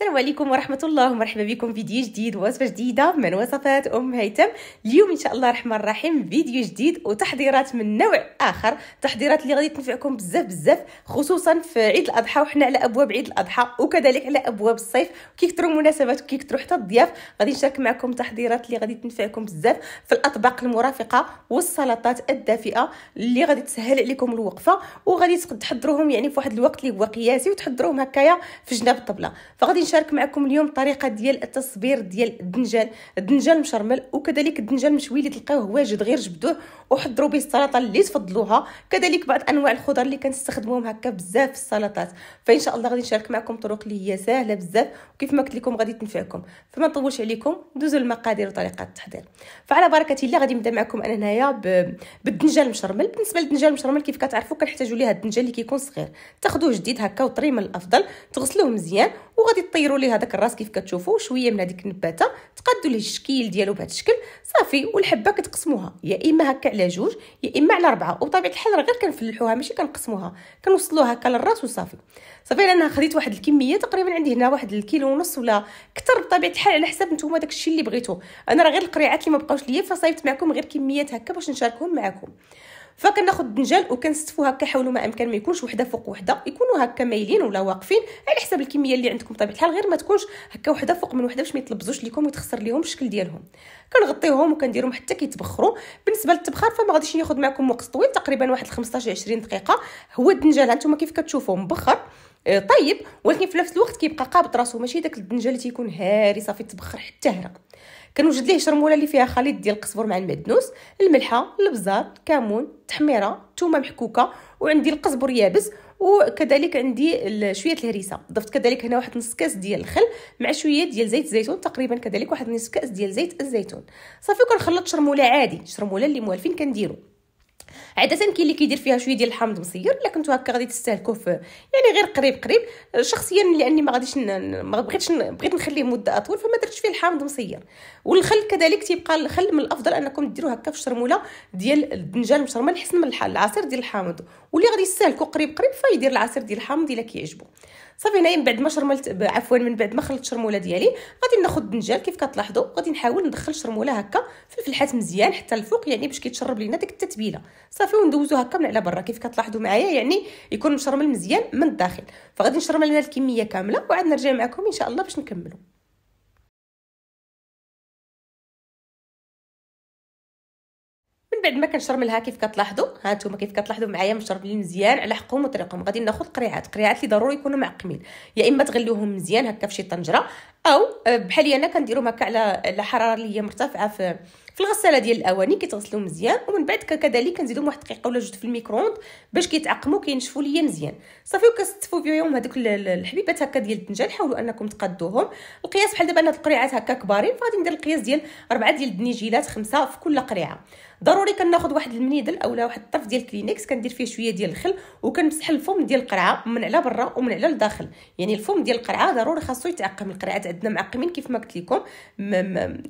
السلام عليكم ورحمة الله ومرحبا بكم فيديو جديد وصفة جديدة من وصفات أم هيثم اليوم إن شاء الله الرحمن الرحيم فيديو جديد وتحضيرات من نوع آخر تحضيرات اللي غادي تنفعكم بزاف بزاف خصوصا في عيد الأضحى وحنا على أبواب عيد الأضحى وكذلك على أبواب الصيف وكيكثروا المناسبات وكيكثروا حتى الضياف غادي نشارك معكم تحضيرات اللي غادي تنفعكم بزاف في الأطباق المرافقة والسلطات الدافئة اللي غادي تسهل عليكم الوقفة وغادي تحضروهم يعني في واحد الوقت اللي هو قياسي وتحضروهم هكايا في جناب الطبلة فغادي نشارك معكم اليوم طريقة ديال التصبير ديال الدنجال الدنجال المشرمل وكذلك الدنجال المشوي اللي تلقاوه واجد غير جبدوه وحضروا به السلطه اللي تفضلوها كذلك بعض انواع الخضر اللي كنستخدموهم هكا بزاف في السلطات فان شاء الله غادي نشارك معكم طرق اللي هي سهله بزاف وكيف ما قلت لكم غادي تنفعكم فما نطولش عليكم ندوزوا المقادير وطريقه التحضير فعلى بركه الله غادي نبدا معكم انا هنايا بالدنجال المشرمل بالنسبه للدنجال المشرمل كيف كتعرفوا كنحتاجوا ليه الدنجال اللي كيكون صغير تاخذوه جديد هكا وطري من الافضل تغسلوه مزيان وغادي طيروا ليه هذاك الراس كيف كتشوفوا شويه من هذيك النباته تقادوا ليه الشكل ديالو بهذا الشكل صافي والحبه كتقسموها يا اما هكا على جوج يا اما على ربعه وبطبيعه الحال غير كنفلحوها ماشي كنقسموها كنوصلوها هكا للراس وصافي صافي انا خديت واحد الكميه تقريبا عندي هنا واحد الكيلو ونص ولا كتر بطبيعه الحال على حساب نتوما الشيء اللي بغيتو انا راه غير القريعات اللي ما بقاوش ليا فصايبت معكم غير كميات هكا باش نشاركهم معكم فكناخذ الدنجال وكنستفو هكا حاولوا ما امكن ما يكونش وحده فوق وحده يكونوا هكا مايلين ولا واقفين على حسب الكميه اللي عندكم طبيعه الحال غير ما تكونش هكا وحده فوق من وحده باش ما يتلبزوش ليكم وتخسر ليهم الشكل ديالهم كنغطيهم وكنديرهم حتى كيتبخروا بالنسبه للتبخار فما غاديش ياخذ معكم وقت طويل تقريبا واحد 15 20 دقيقه هو الدنجال هانتوما كيف كتشوفوه مبخر آه، طيب ولكن في نفس الوقت كيبقى قابط راسو ماشي داك الدنجال اللي تيكون هاري صافي تبخر حتى هرق كنوجد ليه شرموله اللي فيها خليط ديال القزبر مع المعدنوس الملحه البزار كمون تحميره ثومه محكوكه وعندي القزبر يابس وكذلك عندي شويه الهريسه ضفت كذلك هنا واحد نص كاس ديال الخل مع شويه ديال زيت الزيتون تقريبا كذلك واحد نص كاس ديال زيت الزيتون صافي كنخلط شرموله عادي شرموله اللي موالفين كنديرو عاده كاين اللي كيدير فيها شويه ديال الحامض مصير الا كنتو هكا غادي تستهلكوه في يعني غير قريب قريب شخصيا لاني ما غاديش ما بغيتش بغيت نخليه مده اطول فما درتش فيه الحامض مصير والخل كذلك تيبقى الخل من الافضل انكم ديروه هكا في الشرموله ديال الدنجان مشرمل حسن من العصير ديال الحامض واللي غادي يستهلكو قريب قريب فيدير العصير ديال الحامض الا كيعجبو صافي هنايا من بعد ما شرملت عفوا من بعد ما خلطت الشرموله ديالي غادي ناخذ الدنجال كيف كتلاحظوا غادي نحاول ندخل الشرموله هكا في الفلحات مزيان حتى الفوق يعني باش كيتشرب لينا ديك التتبيله صافي وندوزو هكا من على برا كيف كتلاحظوا معايا يعني يكون مشرمل مزيان من الداخل فغادي نشرمل لنا الكميه كامله وعاد نرجع معكم ان شاء الله باش نكملوا من بعد ما كنشرملها منها كيف كتلاحظوا ها نتوما كيف كتلاحظوا معايا مشربين مزيان على حقهم وطريقهم غادي ناخذ قريعات قريعات اللي ضروري يكونوا معقمين يا اما تغليوهم مزيان هكا في شي طنجره او آه، بحالي انا كنديرهم هكا على على حراره اللي هي مرتفعه في في الغساله ديال الاواني كيتغسلوا مزيان ومن بعد كذلك كنزيدهم واحد دقيقه ولا جوج في الميكرووند باش كيتعقموا كينشفوا ليا مزيان صافي وكنستفوا فيهم هذوك الحبيبات هكا ديال الدنجال حاولوا انكم تقادوهم القياس بحال دابا انا القريعات هكا كبارين فغادي ندير القياس ديال اربعه ديال الدنيجيلات خمسه في كل قريعه ضروري كناخذ واحد المنيدل اولا واحد الطرف ديال كلينكس كندير فيه شويه ديال الخل وكنمسح الفم ديال القرعه من على برا ومن على الداخل يعني الفم ديال القرعه ضروري خاصو يتعقم القرعه عندنا معقمين كيف ما قلت لكم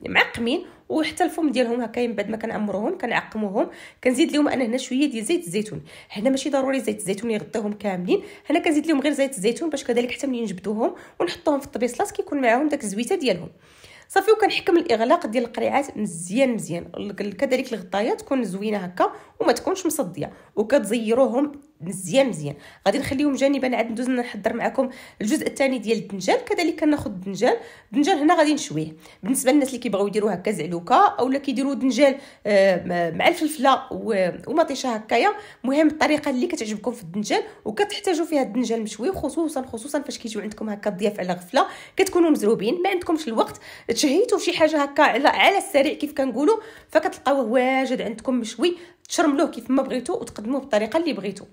معقمين وحتى الفم ديالهم هكا من بعد ما كنعمروهم كنعقموهم كنزيد لهم انا هنا شويه ديال زيت الزيتون هنا ماشي ضروري زيت الزيتون يغطيهم كاملين هنا كنزيد لهم غير زيت الزيتون باش كذلك حتى ملي نجبدوهم ونحطوهم في الطبيصلات كيكون معاهم داك الزويته ديالهم صافي وكنحكم الاغلاق ديال القريعات مزيان مزيان كذلك الغطايه تكون زوينه هكا وما تكونش مصديه وكتزيروهم مزيان مزيان غادي نخليهم جانبا عاد ندوز نحضر معكم الجزء الثاني ديال الدنجال كذلك كناخذ الدنجال الدنجال هنا غادي نشويه بالنسبه للناس اللي كيبغيو يديروه هكا زعلوكه اولا كيديروا دنجال آه، مع الفلفله ومطيشه هكايا المهم الطريقه اللي كتعجبكم في الدنجال وكتحتاجوا فيها الدنجال مشوي خصوصا خصوصا فاش كيجيو عندكم هكا الضياف على غفله كتكونوا مزروبين ما عندكمش الوقت تشهيتوا شي حاجه هكا على على السريع كيف كنقولوا فكتلقاوه واجد عندكم مشوي تشرملوه كيف ما بغيتو وتقدموه بالطريقه اللي بغيتو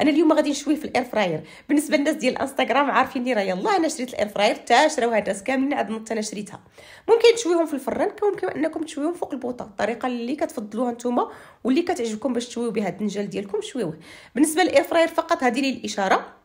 انا اليوم غادي نشويه في الاير فراير بالنسبه للناس ديال الانستغرام عارفيني راه يلاه انا شريت الاير فراير تا شراوها الناس كاملين عاد نط انا شريتها ممكن تشويهم في الفران كممكن انكم تشويهم فوق البوطه الطريقه اللي كتفضلوها نتوما واللي كتعجبكم باش تشويو بها الدنجال ديالكم شويوه بالنسبه للاير فراير فقط هذه لي الاشاره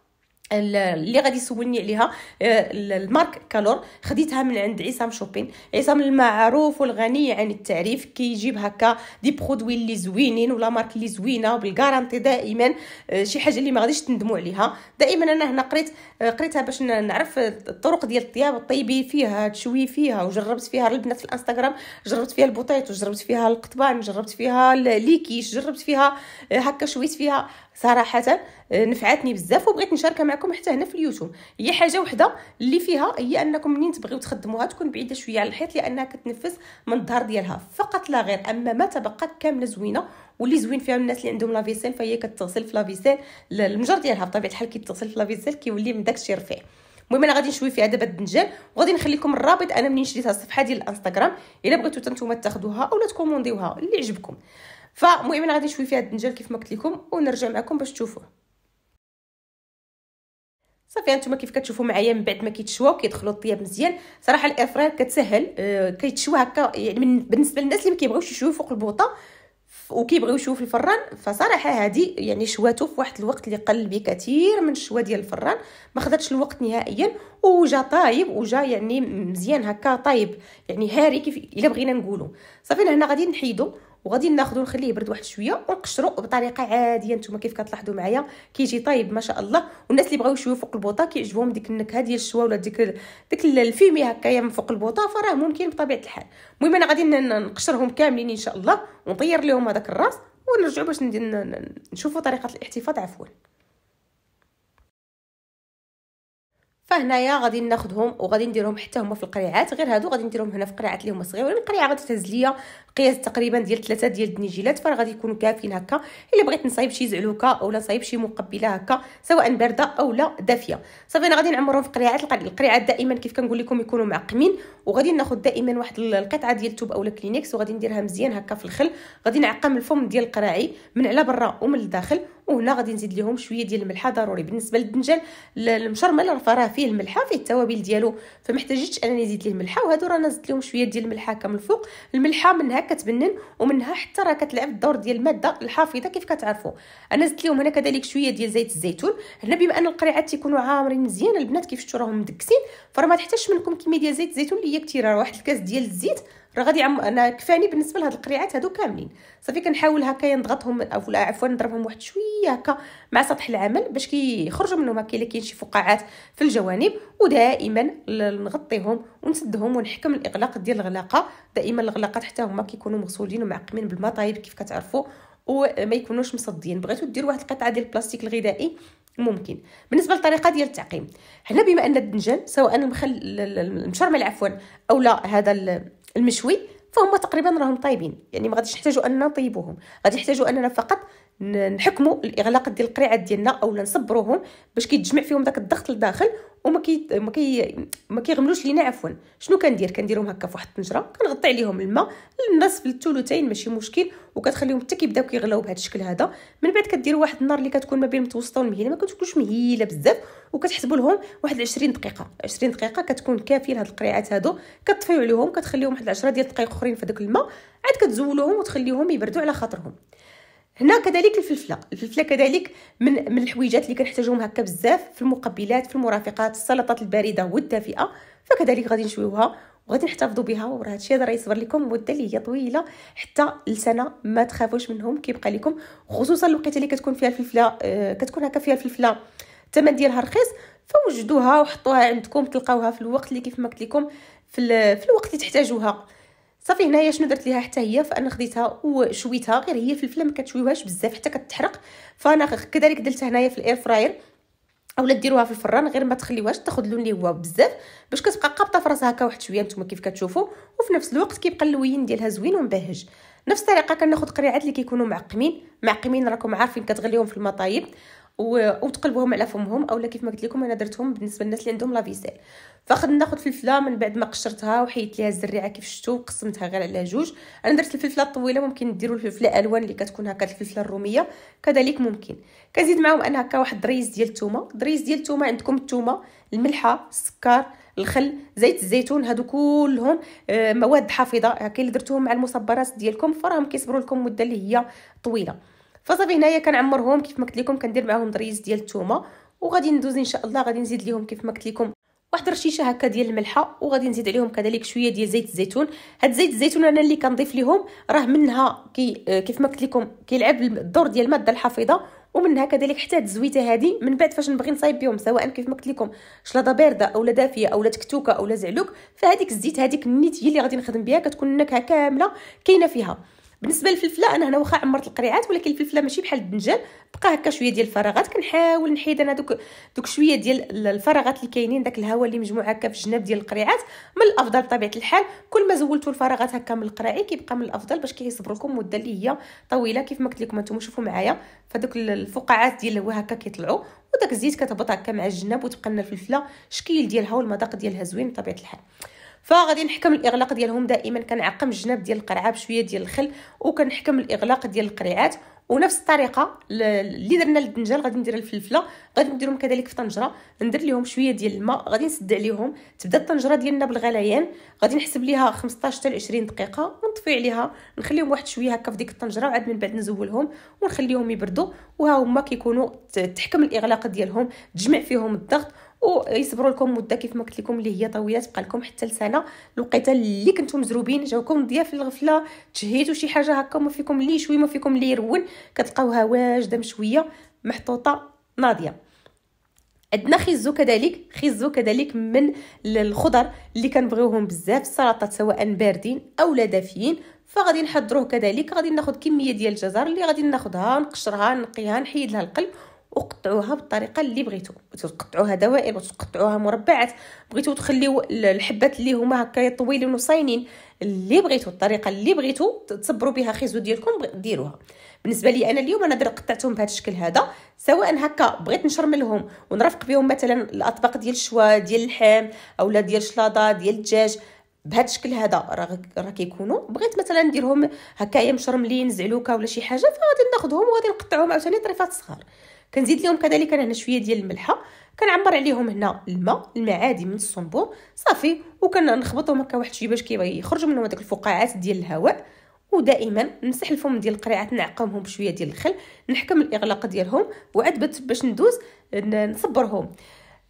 اللي غادي يسولني عليها آه، المارك كالور خديتها من عند عصام شوبين عصام المعروف والغني عن يعني التعريف كيجيب كي هكا دي برودوي اللي زوينين ولا مارك اللي زوينه وبالغارانتي دائما آه، شي حاجه اللي ما غاديش تندموا عليها دائما انا هنا قريت آه، قريتها باش نعرف الطرق ديال الطياب طيبي فيها تشوي فيها وجربت فيها البنات في الانستغرام جربت فيها البوطيط وجربت فيها القطبان جربت فيها ليكيش جربت فيها هكا شويت فيها صراحه نفعتني بزاف وبغيت نشاركها معكم لكم حتى هنا في اليوتيوب هي حاجه وحده اللي فيها هي انكم منين تبغيو تخدموها تكون بعيده شويه على الحيط لانها كتنفس من الظهر ديالها فقط لا غير اما ما تبقى كامله زوينه واللي زوين فيها الناس اللي عندهم لافيسيل فهي كتغسل في لافيسيل المجر ديالها بطبيعه الحال كيتغسل في لافيسيل كيولي من داكشي رفيع المهم انا غادي نشوي فيها دابا الدنجال وغادي نخلي لكم الرابط انا منين شريتها الصفحه ديال الانستغرام الا بغيتو حتى نتوما تاخذوها اولا تكومونديوها اللي عجبكم فالمهم انا غادي نشوي فيها الدنجال كيف ما قلت لكم ونرجع معكم باش تشوفوه صافي هانتوما كيف كتشوفوا معايا من بعد ما كيتشواو كيدخلوا الطياب مزيان صراحه الافران كتسهل آه كيتشوا هكا يعني من بالنسبه للناس اللي ما كيبغيوش يشوفوا فوق البوطه وكيبغيو يشوفوا في الفران فصراحه هذه يعني شواتو في واحد الوقت اللي قل بكثير من الشوا ديال الفران ما خذاتش الوقت نهائيا وجا طايب وجا يعني مزيان هكا طايب يعني هاري كيف الا بغينا نقولوا صافي هنا غادي نحيدو وغادي ناخذو نخليه يبرد واحد شويه ونقشرو بطريقه عاديه نتوما كيف كتلاحظوا معايا كيجي طايب ما شاء الله والناس اللي بغاو يشويو فوق البوطه كيعجبهم ديك النكهه ديال الشوا ولا ديك ديك الفيمي هكايا من فوق البوطه فراه ممكن بطبيعه الحال المهم انا غادي نقشرهم كاملين ان شاء الله ونطير لهم هذاك الراس ونرجعوا باش ندير نشوفوا طريقه الاحتفاظ عفوا فهنايا غادي ناخذهم وغادي نديرهم حتى هما في القريعات غير هادو غادي نديرهم هنا في القريعات اللي هما صغيرين القريعه غادي تهز ليا قياس تقريبا ديال ثلاثه ديال الدنيجيلات فراه غادي يكونوا كافيين هكا الا بغيت نصايب شي زعلوكه اولا نصايب شي مقبله هكا سواء بارده اولا دافيه صافي انا غادي نعمرهم في قريعات القريعات دائما كيف كنقول لكم يكونوا معقمين وغادي ناخذ دائما واحد القطعه ديال التوب اولا كلينيكس وغادي نديرها مزيان هكا في الخل غادي نعقم الفم ديال القراعي من على برا ومن الداخل وهنا غادي نزيد لهم شويه ديال الملحه ضروري بالنسبه للدنجال المشرمل فراه فيه الملحه فيه التوابل ديالو فما احتاجتش انني نزيد ليه الملحه وهادو راه نزلت لهم شويه ديال الملحه كامل من الفوق الملحه منها كتبنن ومنها حتى راه كتلعب الدور ديال الماده الحافظه كيف كتعرفوا انا زدت لهم هنا كذلك شويه ديال زيت الزيتون هنا بما ان القريعات تيكونوا عامرين مزيان البنات كيف شفتوا راهم مدكسين فراه ما تحتاجش منكم كميه ديال زيت الزيتون اللي هي كثيره واحد الكاس ديال الزيت راه غادي عم... انا كفاني بالنسبه لهاد القريعات هادو كاملين صافي كنحاول هكا نضغطهم او عفوا نضربهم واحد شويه هكا مع سطح العمل باش كيخرجوا منهم هكا الا كاين شي فقاعات في الجوانب ودائما نغطيهم ونسدهم ونحكم الاغلاق ديال الغلاقه دائما الغلاقات حتى هما كيكونوا مغسولين ومعقمين بالماء طايب كيف كتعرفوا وما يكونوش مصديين بغيتو دير واحد القطعه ديال البلاستيك الغذائي ممكن بالنسبه للطريقه ديال التعقيم هنا بما ان الدنجان سواء المخل المشرمل عفوا او لا هذا المشوي فهم تقريبا راهم طايبين يعني ما غاديش نحتاجوا اننا نطيبوهم غادي نحتاجوا اننا فقط نحكموا الاغلاق ديال القريعات ديالنا اولا نصبروهم باش كيتجمع فيهم داك الضغط لداخل وما كي ما كي ما كيغملوش لينا عفوا شنو كندير كنديرهم هكا فواحد الطنجره كنغطي عليهم الماء النصف الثلثين ماشي مشكل وكتخليهم حتى كيبداو كيغلاو بهذا الشكل هذا من بعد كدير واحد النار اللي كتكون ما بين المتوسطه والمهيله ما كتكونش مهيله بزاف وكتحسبوا لهم واحد 20 دقيقه 20 دقيقه كتكون كافيه لهاد القريعات هادو كتطفيو عليهم كتخليهم واحد 10 ديال الدقائق اخرين في داك الماء عاد كتزولوهم وتخليهم يبردوا على خاطرهم هنا كذلك الفلفله الفلفله كذلك من من الحويجات اللي كنحتاجهم هكا بزاف في المقبلات في المرافقات السلطات البارده والدافئه فكذلك غادي نشويوها وغادي نحتفظوا بها وراه هادشي راه يصبر لكم مده اللي هي طويله حتى لسنه ما تخافوش منهم كيبقى لكم خصوصا الوقيته اللي كتكون فيها الفلفله آه كتكون هكا فيها الفلفله الثمن ديالها رخيص فوجدوها وحطوها عندكم تلقاوها في الوقت اللي كيف ما قلت لكم في, في الوقت اللي تحتاجوها صافي هنايا شنو درت ليها حتى هي فانا خديتها وشويتها غير هي في ما كتشويوهاش بزاف حتى كتحرق فانا كذلك درتها هنايا في الاير فراير اولا ديروها في الفران غير ما تخليوهاش تاخذ اللون اللي هو بزاف باش كتبقى قابطه في راسها هكا واحد شويه نتوما كيف كتشوفوا وفي نفس الوقت كيبقى اللوين ديالها زوين ومبهج نفس الطريقه كناخذ قريعات اللي كيكونوا معقمين معقمين راكم عارفين كتغليهم في المطايب وتقلبوهم على فمهم اولا كيف ما قلت لكم انا درتهم بالنسبه للناس اللي عندهم لافيسيل فاخذ ناخذ فلفله من بعد ما قشرتها وحيدت ليها الزريعه كيف شفتوا قسمتها غير على جوج انا درت الفلفله الطويله ممكن ديروا الفلفله الوان اللي كتكون هكا الفلفله الروميه كذلك ممكن كنزيد معاهم انا هكا واحد دريز ديال الثومه دريز ديال الثومه عندكم الثومه الملحه السكر الخل زيت الزيتون هادو كلهم آه، مواد حافظه هكا اللي درتوهم مع المصبرات ديالكم فراهم كيصبروا لكم مده اللي هي طويله فصافي هنايا كنعمرهم كيف ما قلت لكم كندير معاهم دريز ديال الثومه وغادي ندوز ان شاء الله غادي نزيد ليهم كيف ما قلت لكم واحد الرشيشه هكا ديال الملحه وغادي نزيد عليهم كذلك شويه ديال زيت الزيتون هاد زيت الزيتون انا اللي كنضيف ليهم راه منها كي آه، كيف ما قلت لكم كيلعب الدور ديال الماده الحافظه ومنها كذلك حتى الزويته هذه من بعد فاش نبغي نصايب بهم سواء كيف ما قلت لكم شلاضه بارده اولا دافيه اولا تكتوكه اولا زعلوك فهاديك الزيت هذيك النيت هي اللي غادي نخدم بها كتكون النكهه كامله كاينه فيها بالنسبه للفلفله انا هنا واخا عمرت القريعات ولكن الفلفله ماشي بحال الدنجل بقى هكا شويه ديال الفراغات كنحاول نحيد انا دوك دوك شويه ديال الفراغات اللي كاينين داك الهواء اللي مجموع هكا في الجناب ديال القريعات من الافضل بطبيعه الحال كل ما زولتوا الفراغات هكا من القراعي كيبقى من الافضل باش كيصبر لكم مده اللي هي طويله كيف ما قلت لكم انتم شوفوا معايا فدوك الفقاعات ديال الهواء هكا كيطلعوا وداك الزيت كتهبط هكا مع الجناب وتبقى لنا الفلفله الشكل ديالها والمذاق ديالها زوين بطبيعه الحال فغادي نحكم الاغلاق ديالهم دائما كنعقم الجناب ديال القرعه بشويه ديال الخل وكنحكم الاغلاق ديال القريعات ونفس الطريقه اللي درنا للدنجال غادي ندير الفلفله غادي نديرهم كذلك في طنجره ندير لهم شويه ديال الماء غادي نسد عليهم تبدا الطنجره ديالنا بالغليان غادي نحسب ليها 15 حتى 20 دقيقه ونطفي عليها نخليهم واحد شويه هكا في ديك الطنجره وعاد من بعد نزولهم ونخليهم يبردوا وها هما كيكونوا تحكم الاغلاق ديالهم تجمع فيهم الضغط ويصبروا لكم مده كيف ما قلت لكم اللي هي طويله تبقى لكم حتى لسنه الوقيته اللي كنتو مزروبين جاوكم ضياف الغفله تشهيتو شي حاجه هكا ما فيكم لي يشوي ما فيكم لي يرون كتلقاوها واجده مشويه محطوطه ناضيه عندنا خيزو كذلك خيزو كذلك من الخضر اللي كنبغيوهم بزاف السلطات سواء باردين او لا دافيين فغادي نحضروه كذلك غادي ناخذ كميه ديال الجزر اللي غادي ناخذها نقشرها نقيها نحيد لها القلب وقطعوها بالطريقه اللي بغيتو تقطعوها دوائر وتقطعوها مربعات بغيتو تخليو الحبات اللي هما هكا طويلين وصاينين اللي بغيتو الطريقه اللي بغيتو تصبروا بها خيزو ديالكم ديروها بالنسبه لي انا اليوم انا درت قطعتهم بهذا الشكل هذا سواء هكا بغيت نشرملهم ونرفق بهم مثلا الاطباق ديال الشوا ديال اللحم اولا ديال الشلاضه ديال الدجاج بهذا الشكل هذا راه راه كيكونوا بغيت مثلا نديرهم هكايا مشرملين زعلوكه ولا شي حاجه فغادي ناخذهم وغادي نقطعهم عاوتاني طريفات صغار كنزيد لهم كذلك انا هنا شويه ديال الملحه كنعمر عليهم هنا الماء الماء عادي من الصنبور صافي وكنخبطهم هكا واحد شويه باش كيخرجوا منهم هذوك الفقاعات ديال الهواء ودائما نمسح الفم ديال القريعات نعقمهم بشويه ديال الخل نحكم الاغلاق ديالهم وعاد باش ندوز نصبرهم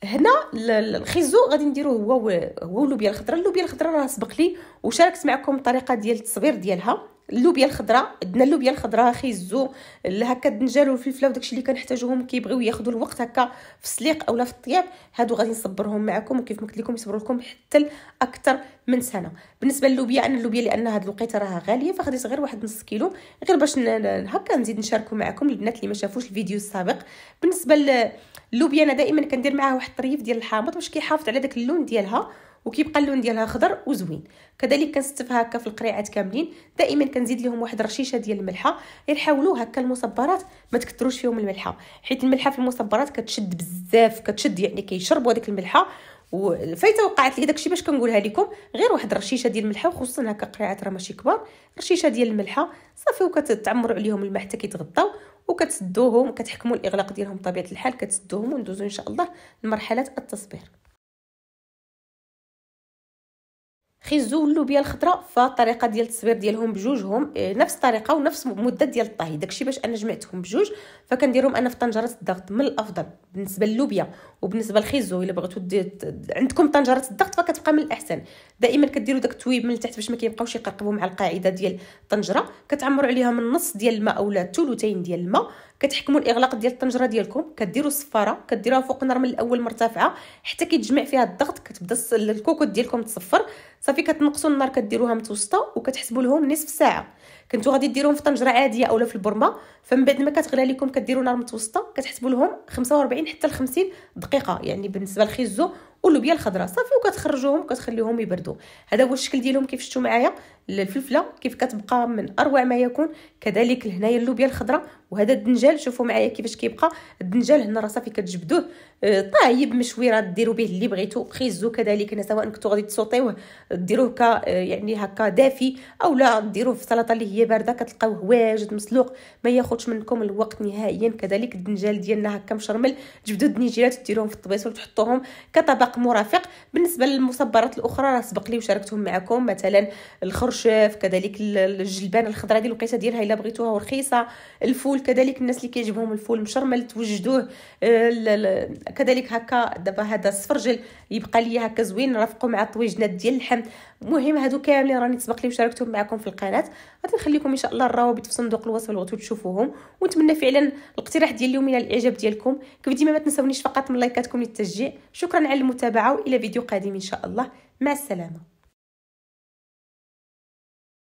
هنا الخيزو غادي نديروه هو هو اللوبيا الخضراء اللوبيا الخضراء راه سبق لي وشاركت معكم الطريقه ديال التصبير ديالها اللوبيا الخضراء عندنا اللوبيا الخضراء خيزو هكا الدنجال والفلفله وداكشي اللي كنحتاجوهم كيبغيو ياخذوا الوقت هكا في السليق اولا في الطياب هادو غادي نصبرهم معكم وكيف ما قلت لكم يصبروا لكم حتى اكثر من سنه بالنسبه للوبيا انا اللوبيا لان هاد الوقيته راها غاليه فخديت غير واحد نص كيلو غير باش هكا نزيد نشاركو معكم البنات اللي ما شافوش الفيديو السابق بالنسبه للوبيا انا دائما كندير معاها واحد الطريف ديال الحامض باش كيحافظ على داك اللون ديالها وكيبقى اللون ديالها خضر وزوين كذلك كنستفها هكا في القريعات كاملين دائما كنزيد لهم واحد رشيشه ديال الملحه غير حاولوا هكا المصبرات ما تكثروش فيهم الملحه حيت الملحه في المصبرات كتشد بزاف كتشد يعني كيشربوا هذيك الملحه وفايته وقعت لي داكشي باش كنقولها لكم غير واحد رشيشه ديال الملحه وخصوصا هكا قريعات راه ماشي كبار رشيشه ديال الملحه صافي وكتعمروا عليهم الماء حتى كيتغطاو وكتسدوهم كتحكموا الاغلاق ديالهم بطبيعه الحال كتسدوهم وندوزوا ان شاء الله لمرحله التصبير خيزو واللوبيا الخضراء فالطريقه ديال التصوير ديالهم بجوجهم آه، نفس الطريقه ونفس مده ديال الطهي داكشي باش انا جمعتهم بجوج فكنديرهم انا في طنجره الضغط من الافضل بالنسبه للوبيا وبالنسبه للخيزو الا بغيتو عندكم طنجره الضغط فكتبقى من الاحسن دائما كديروا داك التويب من التحت باش ما كيبقاوش يقرقبوا مع القاعده ديال الطنجره كتعمروا عليها من نص ديال الماء اولا ثلثين ديال الماء كتحكموا الاغلاق ديال الطنجره ديالكم كديروا الصفاره كديروها فوق النار من الاول مرتفعه حتى كيتجمع فيها الضغط كتبدا الكوكوت ديالكم تصفر صافي كتنقصوا النار كديروها متوسطه وكتحسبوا لهم نصف ساعه كنتو غادي ديروهم في طنجره عاديه اولا في البرمه فمن بعد ما كتغلى لكم كديروا نار متوسطه كتحسبوا لهم 45 حتى ل 50 دقيقه يعني بالنسبه للخيزو واللوبيا الخضراء صافي وكتخرجوهم وكتخليهم يبردوا هذا هو الشكل ديالهم كيف شفتوا معايا الفلفله كيف كتبقى من اروع ما يكون كذلك هنايا اللوبيا الخضراء وهذا الدنجال شوفوا معايا كيفاش كيبقى الدنجال هنا راه صافي كتجبدوه آه، طايب مشوي راه ديروا به اللي بغيتو خيزو كذلك انا سواء كنتو غادي تسوطيوه ديروه ك آه، يعني هكا دافي اولا ديروه في سلطه اللي هي بارده كتلقاوه واجد مسلوق ما ياخذش منكم الوقت نهائيا كذلك الدنجال ديالنا هكا مشرمل تجبدوا الدنيجيلات ديروهم في الطبيص وتحطوهم كطبق طلاق مرافق بالنسبه للمصبرات الاخرى راه سبق لي وشاركتهم معكم مثلا الخرشف كذلك الجلبان الخضراء ديال الوقيته ديالها الا بغيتوها ورخيصه الفول كذلك الناس اللي كيعجبهم الفول مشرمل توجدوه آه، كذلك هكا دابا هذا السفرجل يبقى ليا هكا زوين رافقوا مع الطويجنات ديال اللحم المهم هادو كاملين راني تسبق لي وشاركتهم معكم في القناه غادي نخليكم ان شاء الله الروابط في صندوق الوصف اللي تشوفوهم ونتمنى فعلا الاقتراح ديال اليوم الى الاعجاب ديالكم كيف ديما ما تنساونيش فقط من لايكاتكم للتشجيع شكرا على المتابعه والى فيديو قادم ان شاء الله مع السلامه